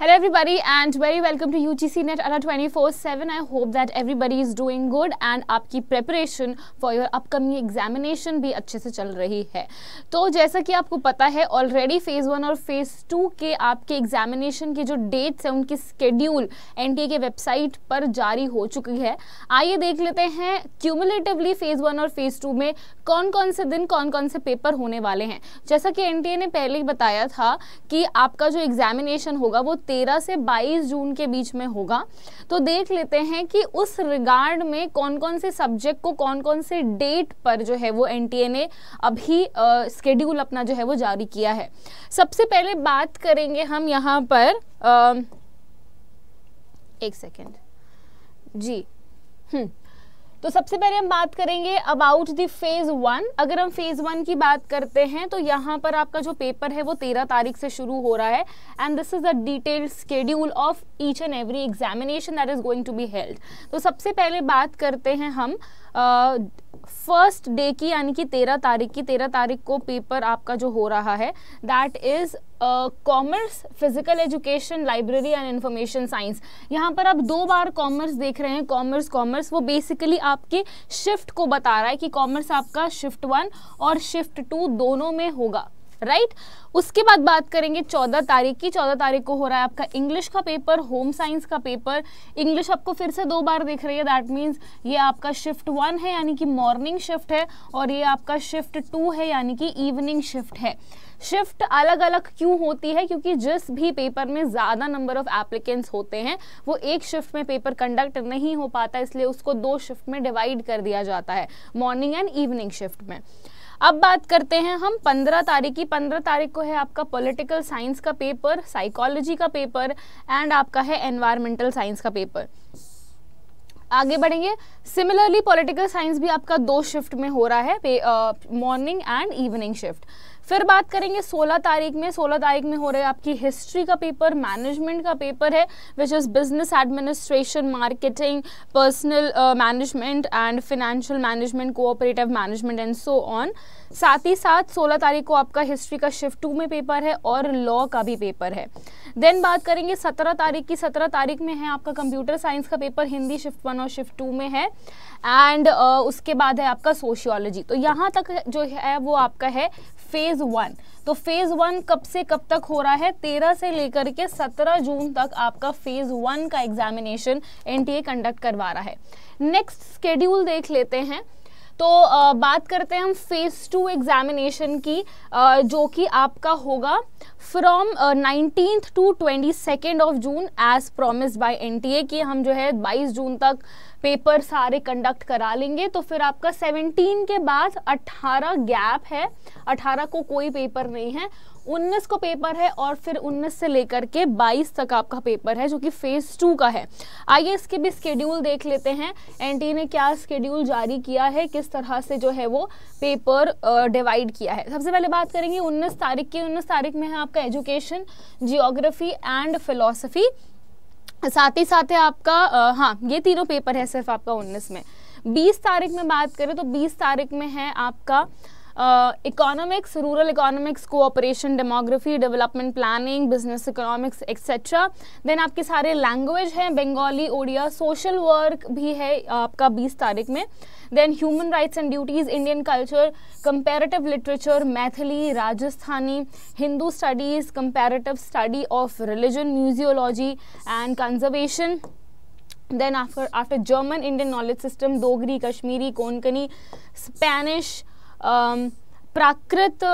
Hello everybody and very welcome to UGC Net Ara 24/7. I hope that everybody is doing good and आपकी preparation for your upcoming examination भी अच्छे से चल रही है तो जैसा कि आपको पता है ऑलरेडी फेज़ वन और फेज़ टू के आपके एग्जामिनेशन के जो डेट्स हैं उनकी स्केड्यूल ए के वेबसाइट पर जारी हो चुकी है आइए देख लेते हैं क्यूमुलेटिवली फेज़ वन और फेज़ टू में कौन कौन से दिन कौन कौन से पेपर होने वाले हैं जैसा कि एन ने पहले ही बताया था कि आपका जो एग्जामिनेशन होगा वो 13 से 22 जून के बीच में होगा तो देख लेते हैं कि उस रिगार्ड में कौन कौन से सब्जेक्ट को कौन कौन से डेट पर जो है वो एन ने अभी स्केड्यूल अपना जो है वो जारी किया है सबसे पहले बात करेंगे हम यहाँ पर आ, एक सेकेंड जी हम्म तो सबसे पहले हम बात करेंगे अबाउट द फेज़ वन अगर हम फेज़ वन की बात करते हैं तो यहाँ पर आपका जो पेपर है वो तेरह तारीख से शुरू हो रहा है and this is a detailed schedule of each and every examination that is going to be held तो सबसे पहले बात करते हैं हम uh, फर्स्ट डे की यानी कि तेरह तारीख की तेरह तारीख को पेपर आपका जो हो रहा है that is commerce physical education library and information science यहाँ पर आप दो बार कॉमर्स देख रहे हैं कॉमर्स कॉमर्स वो बेसिकली आपके शिफ्ट को बता रहा है कि कॉमर्स आपका शिफ्ट वन और शिफ्ट टू दोनों में होगा राइट उसके बाद बात करेंगे चौदह तारीख की चौदह तारीख को हो रहा है आपका इंग्लिश का पेपर होम साइंस का पेपर इंग्लिश आपको फिर से दो बार देख रही है दैट मीन्स ये आपका शिफ्ट वन है यानी कि मॉर्निंग शिफ्ट है और ये आपका शिफ्ट टू है यानी कि इवनिंग शिफ्ट है शिफ्ट अलग अलग क्यों होती है क्योंकि जिस भी पेपर में ज़्यादा नंबर ऑफ एप्लीकेंट्स होते हैं वो एक शिफ्ट में पेपर कंडक्ट नहीं हो पाता इसलिए उसको दो शिफ्ट में डिवाइड कर दिया जाता है मॉर्निंग एंड इवनिंग शिफ्ट में अब बात करते हैं हम पंद्रह तारीख की पंद्रह तारीख को है आपका पॉलिटिकल साइंस का पेपर साइकोलॉजी का पेपर एंड आपका है एनवायरमेंटल साइंस का पेपर आगे बढ़ेंगे सिमिलरली पॉलिटिकल साइंस भी आपका दो शिफ्ट में हो रहा है मॉर्निंग एंड इवनिंग शिफ्ट फिर बात करेंगे 16 तारीख में 16 तारीख में हो रहे आपकी हिस्ट्री का पेपर मैनेजमेंट का पेपर है which is business administration marketing personal management and financial management cooperative management and so on साथ ही साथ 16 तारीख को आपका हिस्ट्री का शिफ्ट टू में पेपर है और लॉ का भी पेपर है देन बात करेंगे 17 तारीख की 17 तारीख में है आपका कंप्यूटर साइंस का पेपर हिंदी शिफ्ट वन और शिफ्ट टू में है एंड uh, उसके बाद है आपका सोशियोलॉजी तो यहाँ तक जो है वो आपका है फेज़ वन तो फेज़ वन कब से कब तक हो रहा है तेरह से लेकर के सत्रह जून तक आपका फेज़ वन का एग्जामिनेशन एनटीए कंडक्ट करवा रहा है नेक्स्ट स्केड्यूल देख लेते हैं तो आ, बात करते हैं हम फेज़ टू एग्जामिनेशन की आ, जो कि आपका होगा from nineteen to twenty second of June as promise T A कि हम जो है बाईस जून तक पेपर सारे कंडक्ट करा लेंगे तो फिर आपका सेवनटीन के बाद अट्ठारह गैप है अट्ठारह को कोई पेपर नहीं है 19 को पेपर है और फिर 19 से लेकर के 22 तक आपका पेपर है जो कि फेज़ टू का है आइए इसके भी स्केड्यूल देख लेते हैं एनटी ने क्या स्केड्यूल जारी किया है किस तरह से जो है वो पेपर डिवाइड किया है सबसे पहले बात करेंगे 19 तारीख की 19 तारीख में है आपका एजुकेशन जियोग्राफी एंड फिलोसफी साथ ही साथ है आपका आ, हाँ ये तीनों पेपर है सिर्फ आपका 19 में 20 तारीख में बात करें तो 20 तारीख में है आपका economics rural economics cooperation demography development planning business economics etcetera then आपके सारे लैंग्वेज हैं बंगाली ओडिया सोशल वर्क भी है आपका बीस तारीख में then human rights and duties Indian culture comparative literature Maithili Rajasthani Hindu studies comparative study of religion museology and conservation then after after German Indian knowledge system Dogri Kashmiri Konkani Spanish Um, Prakrit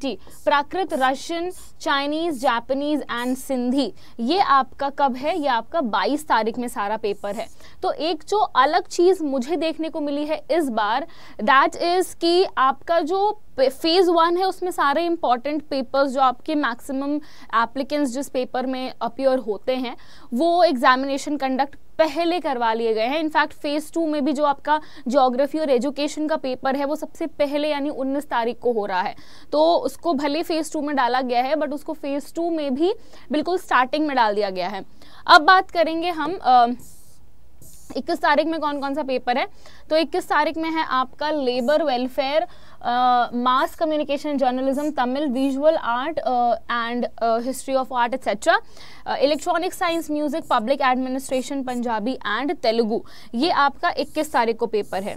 ji Prakrit Russian Chinese Japanese and Sindhi ये आपका कब है ये आपका 22 तारीख में सारा पेपर है तो एक जो अलग चीज़ मुझे देखने को मिली है इस बार दैट इज़ कि आपका जो फेज़ वन है उसमें सारे इम्पॉर्टेंट पेपर्स जो आपके मैक्सिमम एप्लीकेंट्स जिस पेपर में अपियर होते हैं वो एग्जामिनेशन कंडक्ट पहले करवा लिए गए हैं इनफैक्ट फेज़ टू में भी जो आपका जोग्राफी और एजुकेशन का पेपर है वो सबसे पहले यानी उन्नीस तारीख को हो रहा है तो उसको भले फेज़ टू में डाला गया है बट उसको फेज़ टू में भी बिल्कुल स्टार्टिंग में डाल दिया गया है अब बात करेंगे हम आ, इक्कीस तारीख में कौन कौन सा पेपर है तो इक्कीस तारीख में है आपका labour welfare mass communication journalism Tamil visual art and history of art etcetera electronic science music public administration Punjabi and Telugu ये आपका इक्कीस तारीख को पेपर है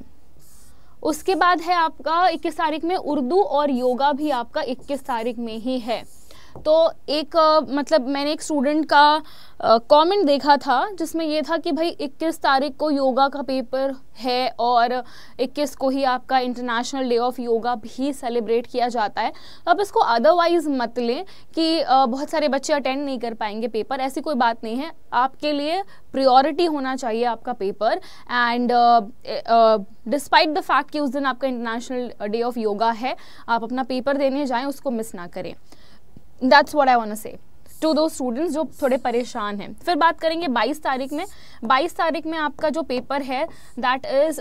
उसके बाद है आपका इक्कीस तारीख में उर्दू और योगा भी आपका इक्कीस तारीख में ही है तो एक मतलब मैंने एक स्टूडेंट का कमेंट देखा था जिसमें यह था कि भाई 21 तारीख को योगा का पेपर है और 21 को ही आपका इंटरनेशनल डे ऑफ योगा भी सेलिब्रेट किया जाता है आप इसको अदरवाइज़ मत लें कि बहुत सारे बच्चे अटेंड नहीं कर पाएंगे पेपर ऐसी कोई बात नहीं है आपके लिए प्रियोरिटी होना चाहिए आपका paper and despite the fact कि उस दिन आपका इंटरनेशनल डे ऑफ योगा है आप अपना पेपर देने जाएं उसको मिस ना करें that's what I want say to दो स्टूडेंट्स जो थोड़े परेशान हैं फिर बात करेंगे 22 तारीख में 22 तारीख में आपका जो पेपर है दैट इज़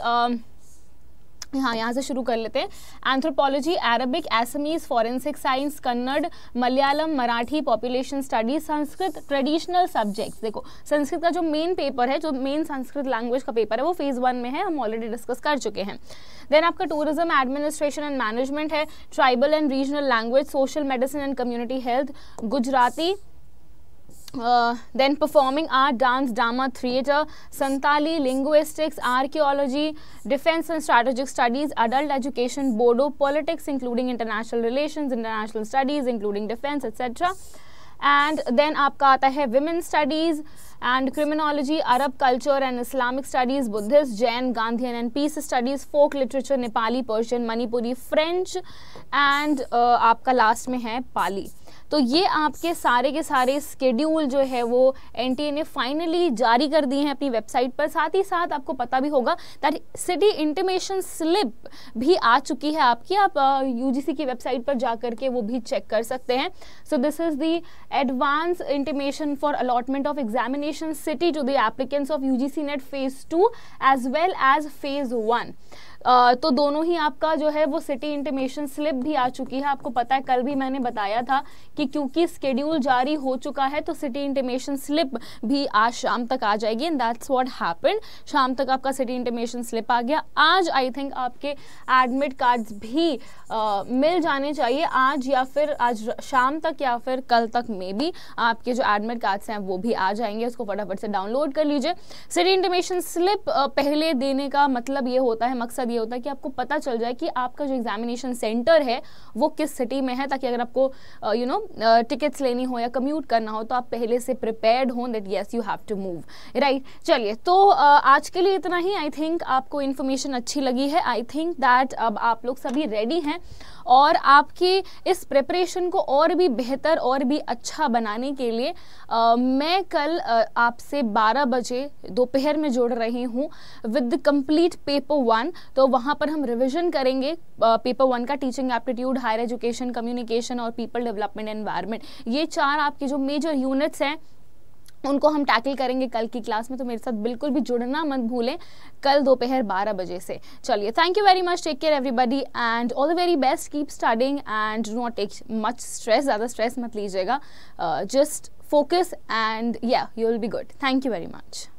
हाँ यहाँ से शुरू कर लेते हैं anthropology Arabic Assamese forensic science Kannada Malayalam Marathi population studies Sanskrit traditional subjects देखो संस्कृत का जो मेन पेपर है जो मेन संस्कृत लैंग्वेज का पेपर है वो फेज़ वन में है हम ऑलरेडी डिस्कस कर चुके हैं देन आपका टूरिज्म एडमिनिस्ट्रेशन एंड मैनेजमेंट है tribal and regional language social medicine and community health Gujarati Uh, then performing art, dance, drama, theatre, Santali, linguistics, archaeology, defense and strategic studies, adult education, Bodo, politics including international relations, international studies including defense, etc. And then आपका आता है women studies and criminology Arab culture and Islamic studies Buddhist Jain Gandhian and peace studies folk literature Nepali Persian Manipuri French and आपका last में है पाली तो ये आपके सारे के सारे स्केड्यूल जो है वो एन ने फाइनली जारी कर दिए हैं अपनी वेबसाइट पर साथ ही साथ आपको पता भी होगा दैट सिटी इंटीमेशन स्लिप भी आ चुकी है आपकी आप यू की वेबसाइट पर जा करके वो भी चेक कर सकते हैं so this is the advance intimation for allotment of examination city to the applicants of U NET phase two as well as phase one तो दोनों ही आपका जो है वो सिटी इंटीमेशन स्लिप भी आ चुकी है आपको पता है कल भी मैंने बताया था कि क्योंकि स्केड्यूल जारी हो चुका है तो सिटी इंटीमेशन स्लिप भी आज शाम तक आ जाएगी एंड दैट्स वॉट हैपन शाम तक आपका सिटी इंटीमेशन स्लिप आ गया आज आई थिंक आपके एडमिट कार्ड्स भी आ, मिल जाने चाहिए आज या फिर आज शाम तक या फिर कल तक मे भी आपके जो एडमिट कार्ड्स हैं वो भी आ जाएंगे उसको फटाफट से डाउनलोड कर लीजिए सिटी इंटीमेशन स्लिप पहले देने का मतलब ये होता है मकसद ये होता है कि आपको पता चल जाए कि आपका जो एग्जामिनेशन सेंटर है वो किस सिटी में है ताकि अगर आपको यू नो टिकट्स लेनी हो या कम्यूट करना हो तो आप पहले से प्रिपेयर्ड हों that yes you have to move right चलिए तो uh, आज के लिए इतना ही आई थिंक आपको इन्फॉर्मेशन अच्छी लगी है आई थिंक दैट अब आप लोग सभी रेडी हैं और आपके इस प्रिपरेशन को और भी बेहतर और भी अच्छा बनाने के लिए आ, uh, मैं कल uh, आपसे 12 बजे दोपहर में जोड़ रही हूँ विद कंप्लीट पेपर वन तो तो वहाँ पर हम रिविजन करेंगे पेपर वन का teaching aptitude higher education communication और पीपल डेवलपमेंट एनवायरमेंट ये चार आपके जो मेजर यूनिट्स हैं उनको हम टैकल करेंगे कल की क्लास में तो मेरे साथ बिल्कुल भी जुड़ना मत भूलें कल दोपहर बारह बजे से चलिए thank you very much take care everybody and all the very best keep starting and do not take much stress ज़्यादा स्ट्रेस मत लीजिएगा just focus and yeah you will be good thank you very much